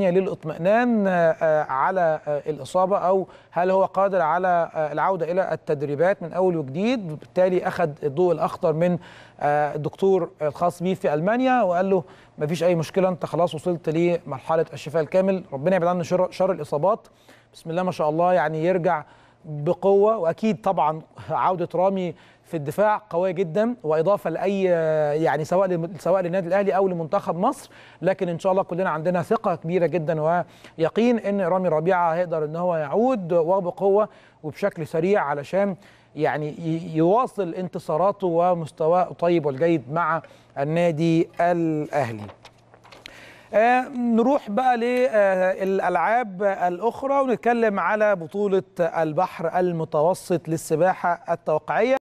للاطمئنان آه، على آه، الإصابة أو هل هو قادر على آه، العودة إلى التدريبات من أول وجديد وبالتالي أخذ الضوء الأخضر من الدكتور الخاص بيه في ألمانيا وقال له ما فيش أي مشكلة أنت خلاص وصلت لمرحلة الشفاء الكامل ربنا يبعد عنا شر, شر الإصابات بسم الله ما شاء الله يعني يرجع بقوه واكيد طبعا عوده رامي في الدفاع قويه جدا واضافه لاي يعني سواء سواء للنادي الاهلي او لمنتخب مصر لكن ان شاء الله كلنا عندنا ثقه كبيره جدا ويقين ان رامي ربيعه هيقدر ان هو يعود وبقوه وبشكل سريع علشان يعني يواصل انتصاراته ومستواه الطيب والجيد مع النادي الاهلي آه، نروح بقى للألعاب الأخرى ونتكلم على بطولة البحر المتوسط للسباحة التوقعية